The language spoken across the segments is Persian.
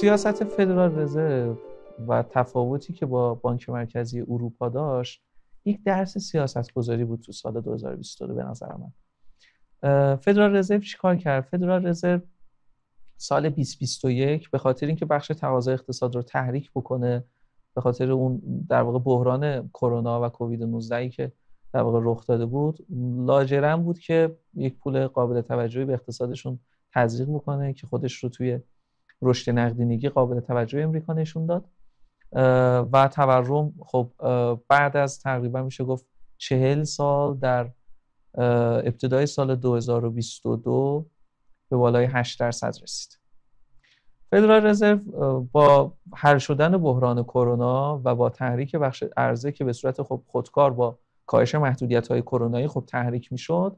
سیاست فدرال رزرو و تفاوتی که با بانک مرکزی اروپا داشت یک درس سیاست گذاری بود تو سال 2022 به نظر من فدرال رزرو کار کرد فدرال رزرو سال 2021 به خاطر اینکه بخش تقاضای اقتصاد رو تحریک بکنه به خاطر اون در واقع بحران کرونا و کووید 19 که در واقع رخ داده بود لاجرم بود که یک پول قابل توجهی به اقتصادشون تزریق بکنه که خودش رو توی رشد نقدینگی قابل توجه امریکا نشون داد و تورم خب بعد از تقریبا میشه گفت چهل سال در ابتدای سال 2022 به بالای 8 درصد رسید فدرال رزرو با هر شدن بحران کرونا و با تحریک بخش ارزه که به صورت خب خودکار با کاهش محدودیت های کرونایی خب تحریک میشد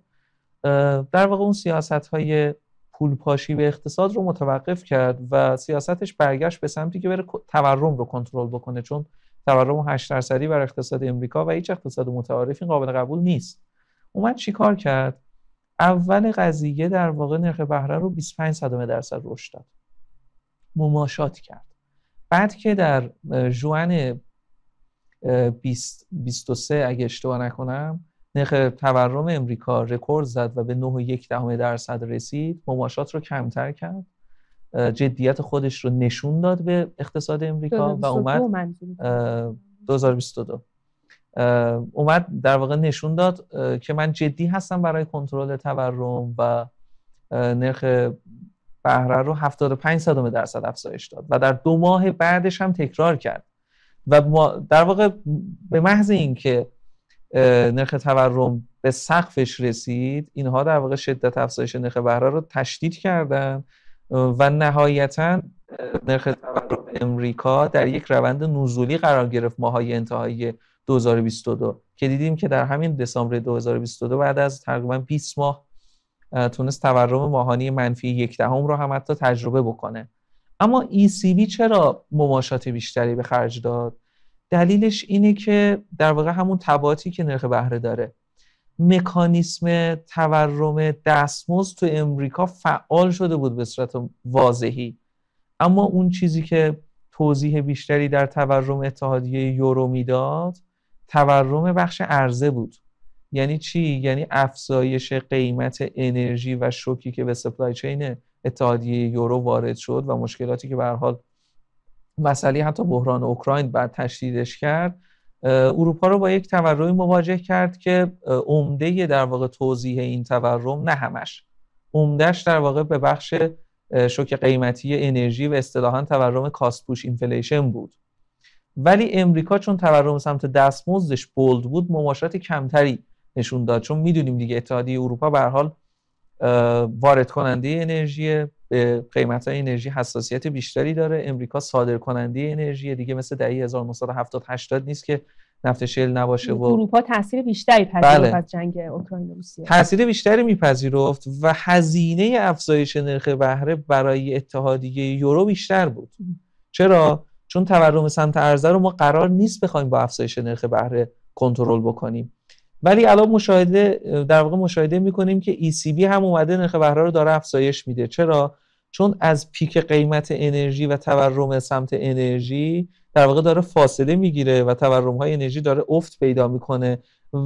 در واقع اون سیاست های پول پاشی به اقتصاد رو متوقف کرد و سیاستش برگشت به سمتی که بره تورم رو کنترل بکنه چون تورم 8 درصدی بر اقتصاد امریکا و هیچ اقتصاد متعارفی قابل قبول نیست اومد چیکار کرد اول قضیه در واقع نرخ بهره رو 25 صدم درصد رشد داد مماشات کرد بعد که در جوان 23 اگه اشتباه نکنم نرخ تورم امریکا رکورد زد و به 9.1 درصد رسید مماشات رو کمتر کرد جدیت خودش رو نشون داد به اقتصاد امریکا و اومد 2022 اومد در واقع نشون داد که من جدی هستم برای کنترل تورم و نرخ بهره رو 75 صدم درصد افزایش داد و در دو ماه بعدش هم تکرار کرد و در واقع به محض اینکه نرخ تورم به سقفش رسید اینها در واقع شدت افزایش نرخ بهره رو تشدید کردن و نهایتا نرخ تورم امریکا در یک روند نزولی قرار گرفت ماهای انتهایی 2022 که دیدیم که در همین دسامبر 2022 بعد از تقریبا 20 ماه تونست تورم ماهانی منفی یک دهم رو هم حتی تجربه بکنه اما ECB چرا مماشات بیشتری به خرج داد دلیلش اینه که در واقع همون تباتی که نرخ بهره داره مکانیسم تورم دستمز تو امریکا فعال شده بود به صورت واضحی اما اون چیزی که توضیح بیشتری در تورم اتحادیه یورو میداد تورم بخش عرضه بود یعنی چی یعنی افزایش قیمت انرژی و شوکی که به سپلای چین اتحادیه یورو وارد شد و مشکلاتی که به حال مسئله حتی بحران اوکراین بعد تشدیدش کرد اروپا رو با یک تورمی مواجه کرد که عمده در واقع توضیح این تورم نه همش عمدهش در واقع به بخش شوک قیمتی انرژی و اصطلاحا تورم کاستپوش اینفلیشن بود ولی امریکا چون تورم سمت دستمزدش بولد بود مماشات کمتری نشون داد چون میدونیم دیگه اتحادیه اروپا به حال وارد کننده انرژی به قیمت های انرژی حساسیت بیشتری داره امریکا صادر کننده انرژی دیگه مثل دهه 1970 80 نیست که نفت شل نباشه و اروپا تاثیر بیشتری پذیرفت بله. جنگ اوکراین روسیه تاثیر بیشتری میپذیرفت و هزینه افزایش نرخ بهره برای اتحادیه یورو بیشتر بود چرا چون تورم سمت ارزه رو ما قرار نیست بخوایم با افزایش نرخ بهره کنترل بکنیم ولی الان مشاهده در واقع مشاهده میکنیم که ECB هم اومده نرخ بهره رو داره افزایش میده چرا چون از پیک قیمت انرژی و تورم سمت انرژی در واقع داره فاصله میگیره و تورم های انرژی داره افت پیدا میکنه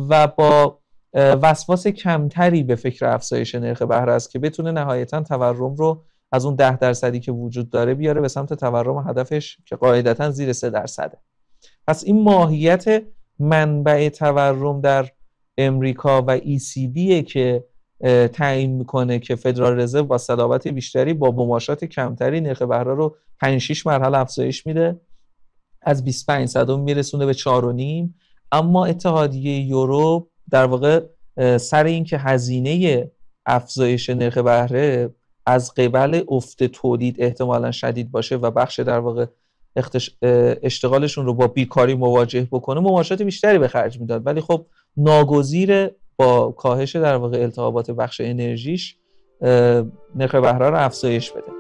و با وسواس کمتری به فکر افزایش نرخ بهره است که بتونه نهایتا تورم رو از اون ده درصدی که وجود داره بیاره به سمت تورم هدفش که قاعدتا زیر سه درصده پس این ماهیت منبع تورم در امریکا و ECB که تعیین میکنه که فدرال رزرو با صلابت بیشتری با بماشات کمتری نرخ بهره رو 5 6 مرحله افزایش میده از 25 صدم میرسونه به 4 و نیم اما اتحادیه یورو در واقع سر اینکه هزینه افزایش نرخ بهره از قبل افت تولید احتمالا شدید باشه و بخش در واقع اشتغالشون رو با بیکاری مواجه بکنه مماشات بیشتری به خرج میداد ولی خب ناگزیر با کاهش در واقع التهابات بخش انرژیش نرخ بهره رو افزایش بده